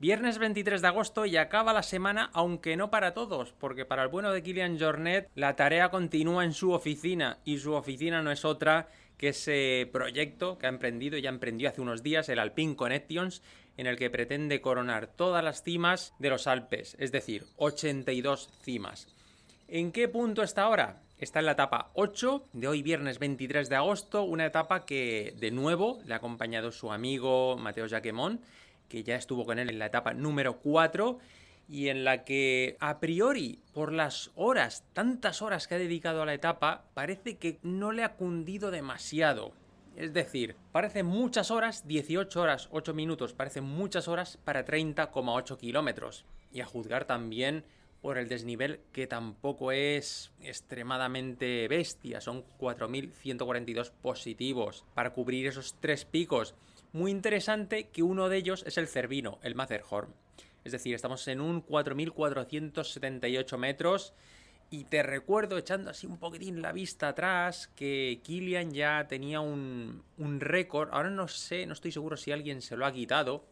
Viernes 23 de agosto y acaba la semana, aunque no para todos, porque para el bueno de Kilian Jornet la tarea continúa en su oficina y su oficina no es otra que ese proyecto que ha emprendido, y ya emprendió hace unos días, el Alpine Connections, en el que pretende coronar todas las cimas de los Alpes, es decir, 82 cimas. ¿En qué punto está ahora? Está en la etapa 8 de hoy viernes 23 de agosto, una etapa que de nuevo le ha acompañado su amigo Mateo Jaquemón que ya estuvo con él en la etapa número 4 y en la que a priori, por las horas, tantas horas que ha dedicado a la etapa, parece que no le ha cundido demasiado. Es decir, parece muchas horas, 18 horas, 8 minutos, parece muchas horas para 30,8 kilómetros. Y a juzgar también por el desnivel que tampoco es extremadamente bestia, son 4.142 positivos para cubrir esos tres picos muy interesante que uno de ellos es el Cervino, el Matterhorn. Es decir, estamos en un 4.478 metros. Y te recuerdo, echando así un poquitín la vista atrás, que Kilian ya tenía un, un récord. Ahora no sé, no estoy seguro si alguien se lo ha quitado.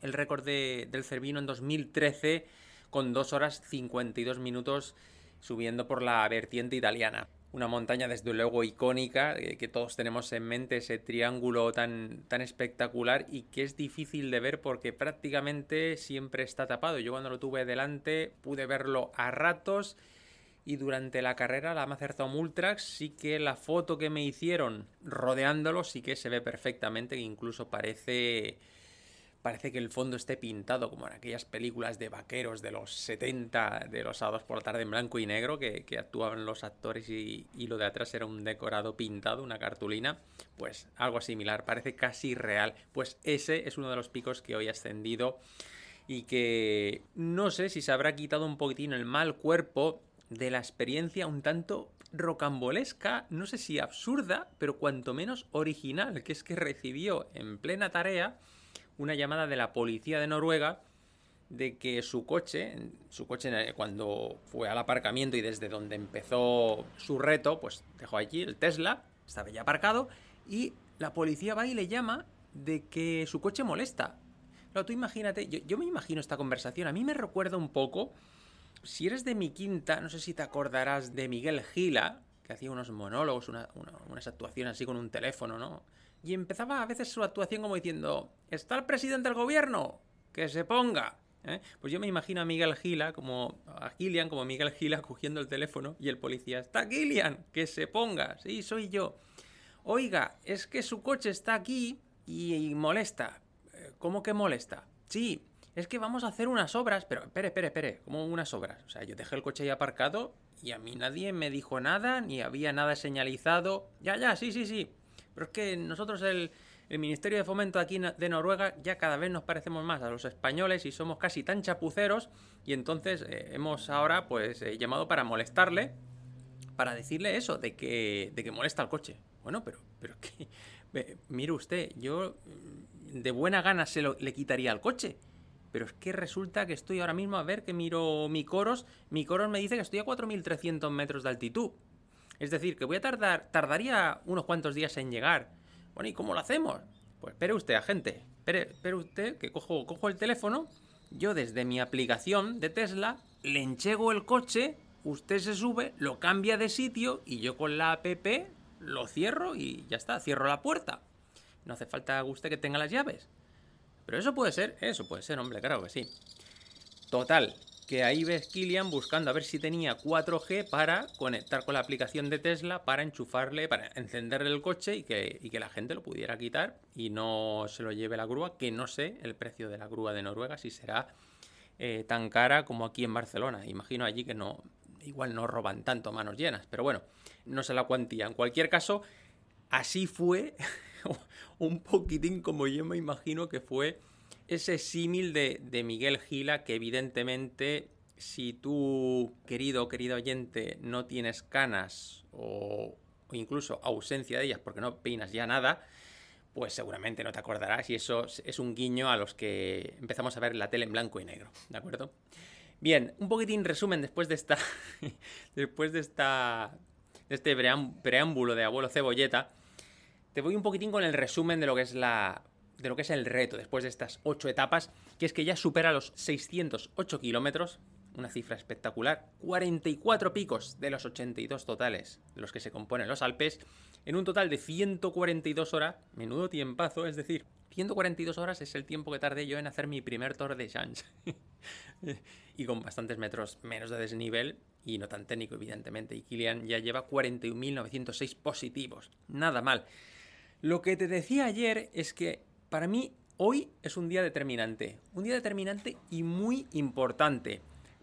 El récord del Cervino en 2013 con 2 horas 52 minutos subiendo por la vertiente italiana una montaña desde luego icónica, eh, que todos tenemos en mente ese triángulo tan, tan espectacular y que es difícil de ver porque prácticamente siempre está tapado. Yo cuando lo tuve delante pude verlo a ratos y durante la carrera la un Ultrax. sí que la foto que me hicieron rodeándolo sí que se ve perfectamente, que incluso parece parece que el fondo esté pintado como en aquellas películas de vaqueros de los 70, de los sábados por la tarde en blanco y negro, que, actuaban los actores y, y, lo de atrás era un decorado pintado, una cartulina, pues algo similar, parece casi real. Pues ese es uno de los picos que hoy ha ascendido y que no sé si se habrá quitado un poquitín el mal cuerpo de la experiencia un tanto rocambolesca, no sé si absurda, pero cuanto menos original, que es que recibió en plena tarea una llamada de la policía de Noruega de que su coche, su coche cuando fue al aparcamiento y desde donde empezó su reto, pues dejó allí el Tesla, estaba ya aparcado, y la policía va y le llama de que su coche molesta. tú imagínate, yo, yo me imagino esta conversación, a mí me recuerda un poco, si eres de mi quinta, no sé si te acordarás de Miguel Gila, que hacía unos monólogos, una, una, unas actuaciones así con un teléfono, ¿no? y empezaba a veces su actuación como diciendo, está el presidente del gobierno, que se ponga. ¿eh? Pues yo me imagino a Miguel Gila, como a Gillian, como Miguel Gila cogiendo el teléfono y el policía, está Gillian, que se ponga, sí, soy yo. Oiga, es que su coche está aquí y, molesta. Eh, ¿Cómo que molesta? Sí, es que vamos a hacer unas obras, pero espere, espere, espere, como unas obras. O sea, yo dejé el coche ahí aparcado y a mí nadie me dijo nada, ni había nada señalizado. Ya, ya, sí, sí, sí. Pero es que nosotros el, Ministerio de Fomento aquí de Noruega ya cada vez nos parecemos más a los españoles y somos casi tan chapuceros y entonces eh, hemos ahora pues eh, llamado para molestarle, para decirle eso, de que, de que molesta el coche. Bueno, pero, pero que, mire usted, yo mm, de buena gana se lo, le quitaría al coche. Pero es que resulta que estoy ahora mismo a ver que miro mi coros. Mi coros me dice que estoy a 4.300 metros de altitud. Es decir, que voy a tardar, tardaría unos cuantos días en llegar. Bueno, ¿y cómo lo hacemos? Pues espere usted, agente. Espere, usted que cojo, cojo el teléfono. Yo desde mi aplicación de Tesla le enchego el coche, usted se sube, lo cambia de sitio y yo con la app lo cierro y ya está, cierro la puerta. No hace falta usted que tenga las llaves. Pero eso puede ser, eso puede ser, hombre, claro que sí. Total, que ahí ves Kilian buscando a ver si tenía 4G para conectar con la aplicación de Tesla, para enchufarle, para encenderle el coche y que, que la gente lo pudiera quitar y no se lo lleve la grúa, que no sé el precio de la grúa de Noruega, si será eh, tan cara como aquí en Barcelona. Imagino allí que no, igual no roban tanto manos llenas, pero bueno, no sé la cuantía. En cualquier caso, así fue un poquitín como yo me imagino que fue ese símil de, Miguel Gila que evidentemente si tú, querido o querido oyente, no tienes canas o, incluso ausencia de ellas porque no peinas ya nada, pues seguramente no te acordarás y eso es un guiño a los que empezamos a ver la tele en blanco y negro, ¿de acuerdo? Bien, un poquitín resumen después de esta después de esta de este preámbulo de abuelo cebolleta, te voy un poquitín con el resumen de lo que es la de lo que es el reto después de estas 8 etapas, que es que ya supera los 608 kilómetros, una cifra espectacular, 44 picos de los 82 totales de los que se componen los Alpes, en un total de 142 horas, menudo tiempazo, es decir, 142 horas es el tiempo que tardé yo en hacer mi primer Tour de change y con bastantes metros menos de desnivel y no tan técnico, evidentemente. Y Kilian ya lleva 41.906 positivos. Nada mal. Lo que te decía ayer es que para mí hoy es un día determinante, un día determinante y muy importante.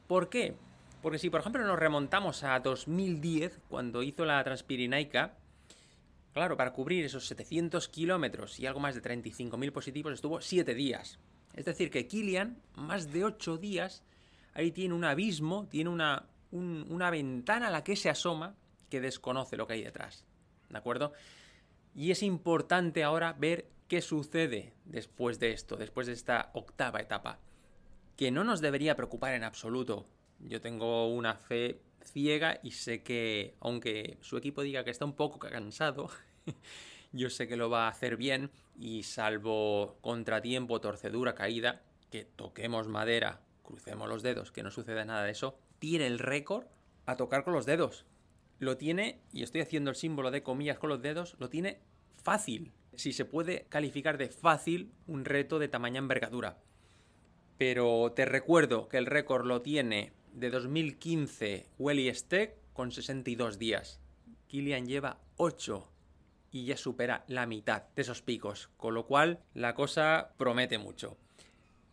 ¿Por qué? Porque si por ejemplo nos remontamos a 2010, cuando hizo la Transpirinaica, claro, para cubrir esos 700 kilómetros y algo más de 35.000 positivos estuvo 7 días. Es decir, que Kilian, más de 8 días, ahí tiene un abismo, tiene una, una ventana a la que se asoma que desconoce lo que hay detrás. ¿De acuerdo? Y es importante ahora ver ¿Qué sucede después de esto, después de esta octava etapa? Que no nos debería preocupar en absoluto. Yo tengo una fe ciega y sé que, aunque su equipo diga que está un poco cansado, yo sé que lo va a hacer bien y salvo contratiempo, torcedura, caída, que toquemos madera, crucemos los dedos, que no suceda nada de eso, tiene el récord a tocar con los dedos. Lo tiene, y estoy haciendo el símbolo de comillas con los dedos, lo tiene fácil si se puede calificar de fácil un reto de tamaña envergadura. Pero te recuerdo que el récord lo tiene de 2015 Welly Steck con 62 días. Kilian lleva 8 y ya supera la mitad de esos picos, con lo cual la cosa promete mucho.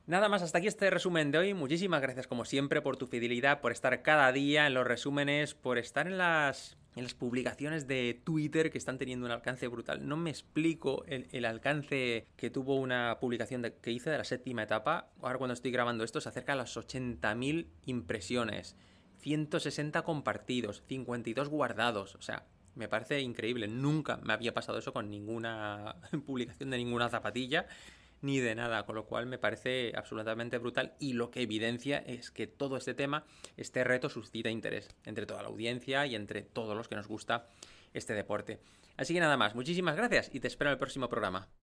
Nada más, hasta aquí este resumen de hoy. Muchísimas gracias como siempre por tu fidelidad, por estar cada día en los resúmenes, por estar en las en las publicaciones de Twitter que están teniendo un alcance brutal. No me explico el, alcance que tuvo una publicación que hice de la séptima etapa. Ahora cuando estoy grabando esto se acerca a las 80.000 impresiones, 160 compartidos, 52 guardados. O sea, me parece increíble. Nunca me había pasado eso con ninguna publicación de ninguna zapatilla ni de nada, con lo cual me parece absolutamente brutal y lo que evidencia es que todo este tema, este reto suscita interés entre toda la audiencia y entre todos los que nos gusta este deporte. Así que nada más, muchísimas gracias y te espero en el próximo programa.